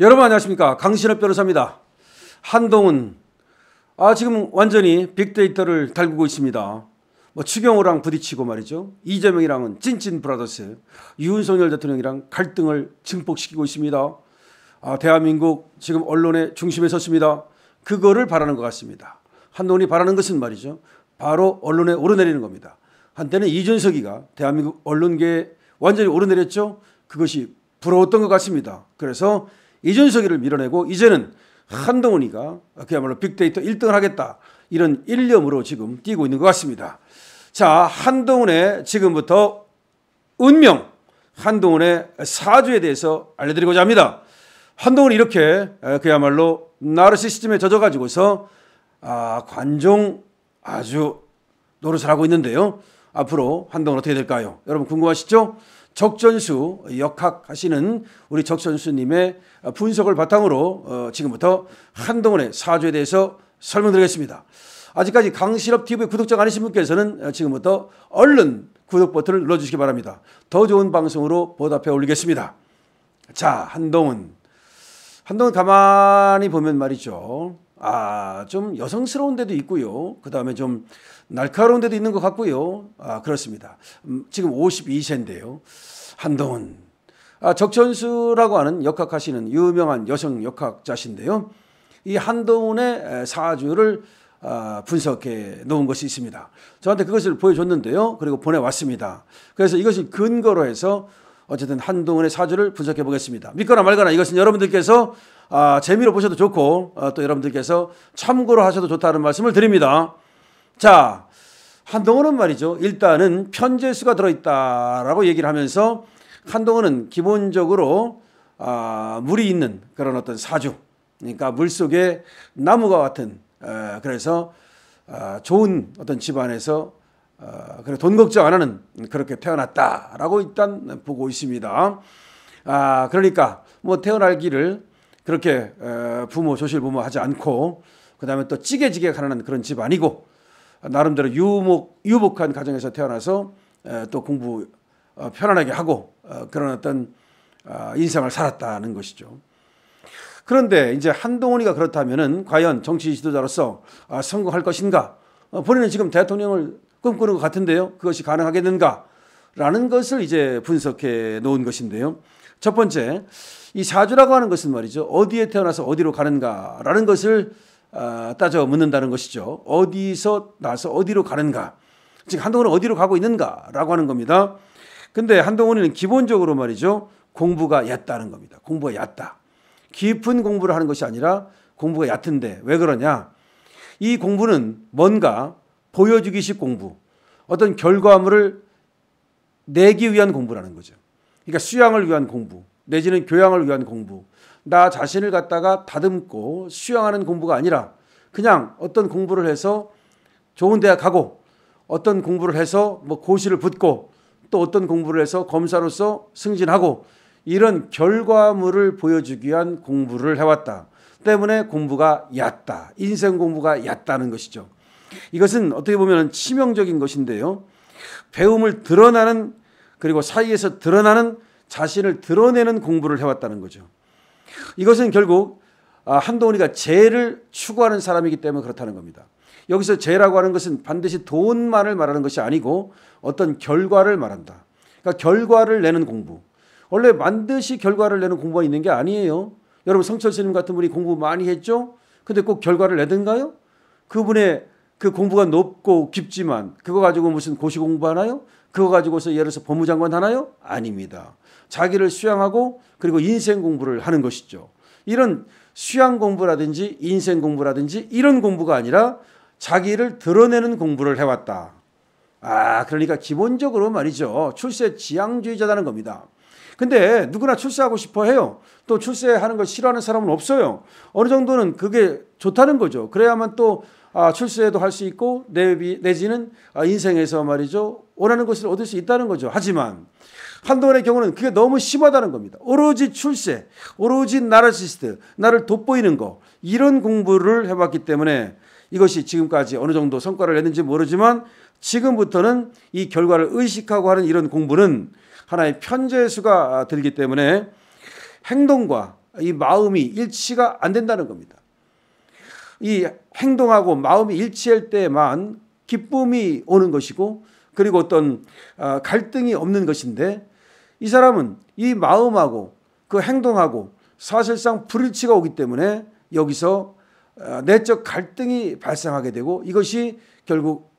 여러분 안녕하십니까 강신업 변호사입니다. 한동훈 아 지금 완전히 빅데이터를 달구고 있습니다. 뭐 추경호랑 부딪히고 말이죠. 이재명이랑은 찐찐 브라더스 윤석열 대통령이랑 갈등을 증폭시키고 있습니다. 아 대한민국 지금 언론의 중심에 섰습니다. 그거를 바라는 것 같습니다. 한동훈이 바라는 것은 말이죠. 바로 언론에 오르내리는 겁니다. 한때는 이준석이가 대한민국 언론계에 완전히 오르내렸죠. 그것이 부러웠던 것 같습니다. 그래서 이준석이를 밀어내고 이제는 한동훈이가 그야말로 빅데이터 1등을 하겠다. 이런 일념으로 지금 뛰고 있는 것 같습니다. 자, 한동훈의 지금부터 운명, 한동훈의 사주에 대해서 알려드리고자 합니다. 한동훈이 이렇게 그야말로 나르시시즘에 젖어가지고서 아, 관종 아주 노릇을 하고 있는데요. 앞으로 한동훈 어떻게 될까요? 여러분 궁금하시죠? 적전수 역학하시는 우리 적전수님의 분석을 바탕으로 어, 지금부터 한동훈의 사주에 대해서 설명드리겠습니다. 아직까지 강실업TV 구독자가 아니신 분께서는 어, 지금부터 얼른 구독 버튼을 눌러주시기 바랍니다. 더 좋은 방송으로 보답해 올리겠습니다. 자, 한동훈. 한동훈 가만히 보면 말이죠. 아, 좀 여성스러운 데도 있고요. 그 다음에 좀 날카로운 데도 있는 것 같고요. 아, 그렇습니다. 음, 지금 52세인데요. 한동훈. 아, 적천수라고 하는 역학하시는 유명한 여성 역학자신데요. 이 한동훈의 사주를 아, 분석해 놓은 것이 있습니다. 저한테 그것을 보여줬는데요. 그리고 보내왔습니다. 그래서 이것을 근거로 해서 어쨌든 한동훈의 사주를 분석해 보겠습니다. 믿거나 말거나 이것은 여러분들께서 아, 재미로 보셔도 좋고 아, 또 여러분들께서 참고로 하셔도 좋다는 말씀을 드립니다. 자, 한동훈은 말이죠. 일단은 편재수가 들어있다라고 얘기를 하면서 한동훈은 기본적으로 아, 물이 있는 그런 어떤 사주, 그러니까 물 속에 나무가 같은 에, 그래서 아, 좋은 어떤 집안에서 어, 그래 돈 걱정 안 하는 그렇게 태어났다라고 일단 보고 있습니다. 아 그러니까 뭐 태어날 길을 그렇게 에, 어, 부모 조실 부모 하지 않고 그 다음에 또 찌개찌개 가난한 그런 집 아니고 나름대로 유목 유복한 가정에서 태어나서 에, 어, 또 공부 어, 편안하게 하고 어, 그런 어떤 어, 인생을 살았다는 것이죠. 그런데 이제 한동훈이가 그렇다면은 과연 정치 지도자로서 아, 성공할 것인가? 어, 본인은 지금 대통령을 꿈꾸는 것 같은데요. 그것이 가능하겠는가? 라는 것을 이제 분석해 놓은 것인데요. 첫 번째, 이 사주라고 하는 것은 말이죠. 어디에 태어나서 어디로 가는가? 라는 것을 아, 따져 묻는다는 것이죠. 어디서 나서 어디로 가는가? 즉, 한동훈은 어디로 가고 있는가? 라고 하는 겁니다. 근데 한동훈이는 기본적으로 말이죠. 공부가 얕다는 겁니다. 공부가 얕다. 깊은 공부를 하는 것이 아니라 공부가 얕은데 왜 그러냐? 이 공부는 뭔가 보여주기식 공부, 어떤 결과물을 내기 위한 공부라는 거죠. 그러니까 수양을 위한 공부, 내지는 교양을 위한 공부, 나 자신을 갖다가 다듬고 수양하는 공부가 아니라 그냥 어떤 공부를 해서 좋은 대학 가고 어떤 공부를 해서 뭐 고시를 붙고 또 어떤 공부를 해서 검사로서 승진하고 이런 결과물을 보여주기 위한 공부를 해왔다. 때문에 공부가 얕다. 인생 공부가 얕다는 것이죠. 이것은 어떻게 보면 치명적인 것인데요. 배움을 드러나는 그리고 사이에서 드러나는 자신을 드러내는 공부를 해왔다는 거죠. 이것은 결국 아, 한동훈이가 재를 추구하는 사람이기 때문에 그렇다는 겁니다. 여기서 재라고 하는 것은 반드시 돈만을 말하는 것이 아니고 어떤 결과를 말한다. 그러니까 결과를 내는 공부. 원래 반드시 결과를 내는 공부가 있는 게 아니에요. 여러분 성철 스님 같은 분이 공부 많이 했죠? 근데 꼭 결과를 내든가요? 그분의 그 공부가 높고 깊지만 그거 가지고 무슨 고시 공부하나요? 그거 가지고서 예를 들어서 법무장관 하나요? 아닙니다. 자기를 수양하고 그리고 인생 공부를 하는 것이죠. 이런 수양 공부라든지 인생 공부라든지 이런 공부가 아니라 자기를 드러내는 공부를 해왔다. 아, 그러니까 기본적으로 말이죠. 출세 지향주의자라는 겁니다. 근데 누구나 출세하고 싶어 해요. 또 출세하는 걸 싫어하는 사람은 없어요. 어느 정도는 그게 좋다는 거죠. 그래야만 또 아, 출세도 할 수 있고 내지는 비내 아, 인생에서 말이죠. 원하는 것을 얻을 수 있다는 거죠. 하지만 한동안의 경우는 그게 너무 심하다는 겁니다. 오로지 출세, 오로지 나르시스트, 나를 돋보이는 거 이런 공부를 해봤기 때문에 이것이 지금까지 어느 정도 성과를 냈는지 모르지만 지금부터는 이 결과를 의식하고 하는 이런 공부는 하나의 편재 수가 아, 들기 때문에 행동과 이 마음이 일치가 안 된다는 겁니다. 이 행동하고 마음이 일치할 때만 기쁨이 오는 것이고 그리고 어떤 어, 갈등이 없는 것인데 이 사람은 이 마음하고 그 행동하고 사실상 불일치가 오기 때문에 여기서 어, 내적 갈등이 발생하게 되고 이것이 결국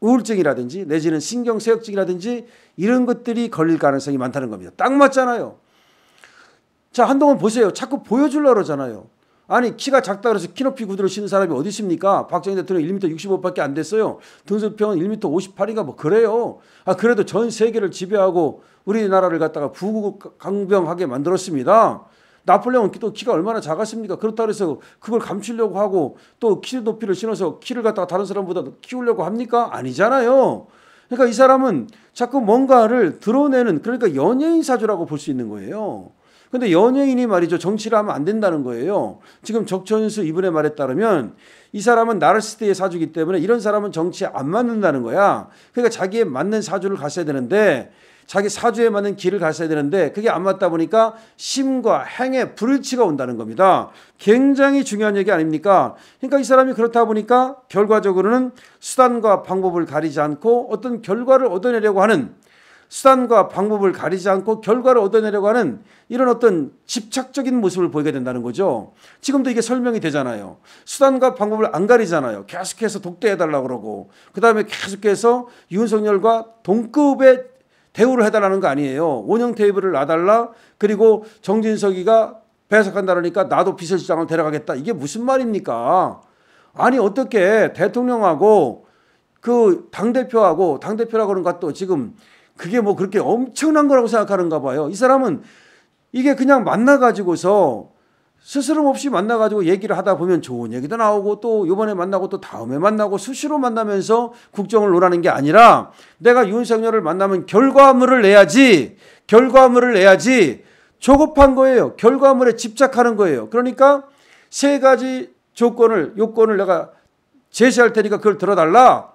우울증이라든지 내지는 신경쇠약증이라든지 이런 것들이 걸릴 가능성이 많다는 겁니다. 딱 맞잖아요. 자, 한동안 보세요. 자꾸 보여주려 그러잖아요. 아니 키가 작다 그래서 키높이 구두를 신는 사람이 어디 있습니까? 박정희 대통령 1m 65밖에 안 됐어요. 등수평은 1m 58인가 뭐 그래요. 아 그래도 전 세계를 지배하고 우리나라를 갖다가 부국 강병하게 만들었습니다. 나폴레옹 또 키가 얼마나 작았습니까? 그렇다 고해서 그걸 감추려고 하고 또 키 높이를 신어서 키를 갖다가 다른 사람보다 키우려고 합니까? 아니잖아요. 그러니까 이 사람은 자꾸 뭔가를 드러내는 그러니까 연예인 사주라고 볼 수 있는 거예요. 근데 연예인이 말이죠. 정치를 하면 안 된다는 거예요. 지금 적천수 이분의 말에 따르면 이 사람은 나르시스트의 사주기 때문에 이런 사람은 정치에 안 맞는다는 거야. 그러니까 자기에 맞는 사주를 갔어야 되는데 자기 사주에 맞는 길을 갔어야 되는데 그게 안 맞다 보니까 심과 행에 불일치가 온다는 겁니다. 굉장히 중요한 얘기 아닙니까? 그러니까 이 사람이 그렇다 보니까 결과적으로는 수단과 방법을 가리지 않고 어떤 결과를 얻어내려고 하는 수단과 방법을 가리지 않고 결과를 얻어내려고 하는 이런 어떤 집착적인 모습을 보이게 된다는 거죠. 지금도 이게 설명이 되잖아요. 수단과 방법을 안 가리잖아요. 계속해서 독대해달라고 그러고 그다음에 계속해서 윤석열과 동급의 대우를 해달라는 거 아니에요. 원형 테이블을 놔달라 그리고 정진석이가 배석한다 러니까 나도 비서실장을 데려가겠다. 이게 무슨 말입니까? 아니 어떻게 대통령하고 그 당대표하고 당대표라고 그런가 또 지금 그게 뭐 그렇게 엄청난 거라고 생각하는가 봐요. 이 사람은 이게 그냥 만나가지고서 스스럼 없이 만나가지고 얘기를 하다 보면 좋은 얘기도 나오고 또 요번에 만나고 또 다음에 만나고 수시로 만나면서 국정을 논하는 게 아니라 내가 윤석열을 만나면 결과물을 내야지 결과물을 내야지 조급한 거예요. 결과물에 집착하는 거예요. 그러니까 세 가지 조건을 요건을 내가 제시할 테니까 그걸 들어달라.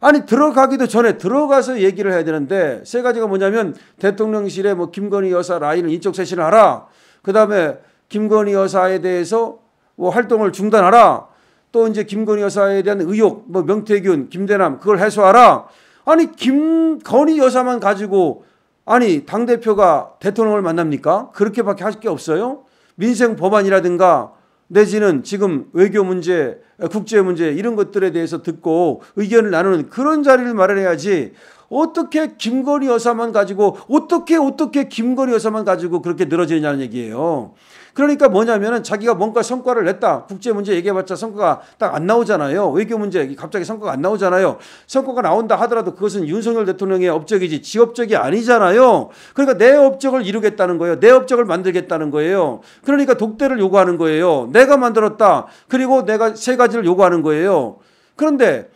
아니 들어가기도 전에 들어가서 얘기를 해야 되는데 세 가지가 뭐냐면 대통령실에 뭐 김건희 여사 라인을 인적 쇄신을 하라. 그다음에 김건희 여사에 대해서 뭐 활동을 중단하라. 또 이제 김건희 여사에 대한 의혹 뭐 명태균, 김대남 그걸 해소하라. 아니 김건희 여사만 가지고 아니 당 대표가 대통령을 만납니까? 그렇게밖에 할 게 없어요. 민생 법안이라든가 내지는 지금 외교 문제, 국제 문제 이런 것들에 대해서 듣고 의견을 나누는 그런 자리를 마련해야지 어떻게 김건희 여사만 가지고 어떻게 어떻게 김건희 여사만 가지고 그렇게 늘어지느냐는 얘기예요. 그러니까 뭐냐면은 자기가 뭔가 성과를 냈다. 국제 문제 얘기해봤자 성과가 딱 안 나오잖아요. 외교 문제 갑자기 성과가 안 나오잖아요. 성과가 나온다 하더라도 그것은 윤석열 대통령의 업적이지 지업적이 아니잖아요. 그러니까 내 업적을 이루겠다는 거예요. 내 업적을 만들겠다는 거예요. 그러니까 독대를 요구하는 거예요. 내가 만들었다. 그리고 내가 세 가지를 요구하는 거예요. 그런데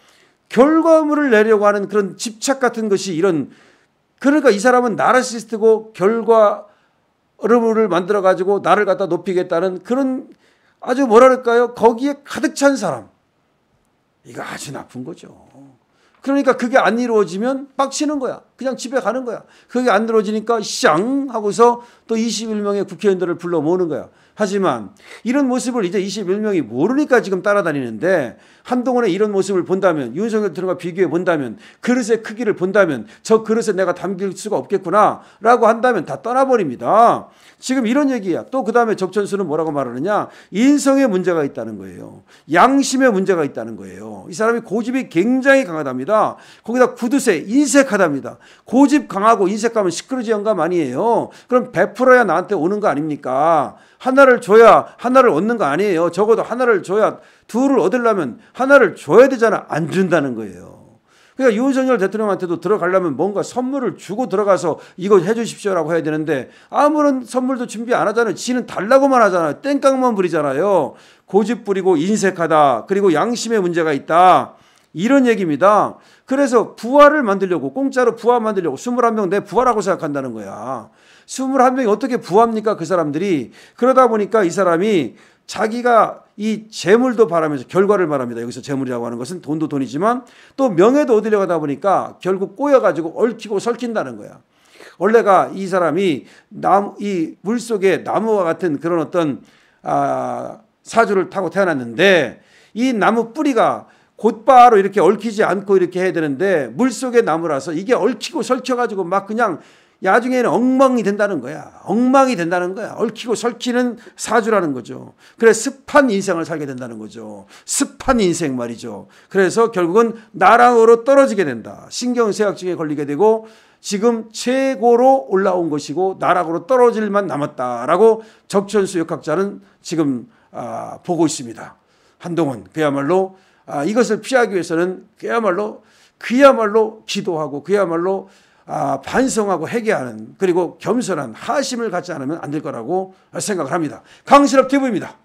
결과물을 내려고 하는 그런 집착 같은 것이 이런 그러니까 이 사람은 나르시스트고 결과 얼음을 만들어 가지고 나를 갖다 높이겠다는 그런 아주 뭐랄까요? 거기에 가득 찬 사람. 이거 아주 나쁜 거죠. 그러니까 그게 안 이루어지면 빡치는 거야. 그냥 집에 가는 거야. 그게 안 들어지니까 샹 하고서 또 21명의 국회의원들을 불러 모으는 거야. 하지만 이런 모습을 이제 21명이 모르니까 지금 따라다니는데 한동훈의 이런 모습을 본다면 윤석열 대통령과 비교해 본다면 그릇의 크기를 본다면 저 그릇에 내가 담길 수가 없겠구나라고 한다면 다 떠나버립니다. 지금 이런 얘기야. 또 그다음에 적천수는 뭐라고 말하느냐? 인성의 문제가 있다는 거예요. 양심의 문제가 있다는 거예요. 이 사람이 고집이 굉장히 강하답니다. 거기다 구두쇠 인색하답니다. 고집 강하고 인색감은 시끄러지연감 아니에요. 그럼 베풀어야 나한테 오는 거 아닙니까? 하나를 줘야 하나를 얻는 거 아니에요. 적어도 하나를 줘야 둘을 얻으려면 하나를 줘야 되잖아. 안 준다는 거예요. 그러니까 윤석열 대통령한테도 들어가려면 뭔가 선물을 주고 들어가서 이거 해주십시오라고 해야 되는데 아무런 선물도 준비 안 하잖아요. 지는 달라고만 하잖아요. 땡깡만 부리잖아요. 고집 부리고 인색하다. 그리고 양심의 문제가 있다. 이런 얘기입니다. 그래서 부활을 만들려고 공짜로 부활 만들려고 21명 내부활하고 생각한다는 거야. 21명이 어떻게 부합니까? 그 사람들이. 그러다 보니까 이 사람이 자기가 이 재물도 바라면서 결과를 말합니다. 여기서 재물이라고 하는 것은 돈도 돈이지만 또 명예도 얻으려 하다 보니까 결국 꼬여가지고 얽히고 설킨다는 거야. 원래가 이 사람이 나무, 이 물속에 나무와 같은 그런 어떤 아, 사주를 타고 태어났는데 이 나무 뿌리가 곧바로 이렇게 얽히지 않고 이렇게 해야 되는데 물속에 나무라서 이게 얽히고 설켜가지고 막 그냥 야중에는 엉망이 된다는 거야. 엉망이 된다는 거야. 얽히고 설키는 사주라는 거죠. 그래서 습한 인생을 살게 된다는 거죠. 습한 인생 말이죠. 그래서 결국은 나랑으로 떨어지게 된다. 신경쇠약증에 걸리게 되고 지금 최고로 올라온 것이고 나락으로 떨어질만 남았다라고 적천수 역학자는 지금 아, 보고 있습니다. 한동훈 그야말로 아, 이것을 피하기 위해서는 그야말로 그야말로 기도하고 그야말로 아, 반성하고 회개하는 그리고 겸손한 하심을 갖지 않으면 안 될 거라고 생각을 합니다. 강실업 대부입니다.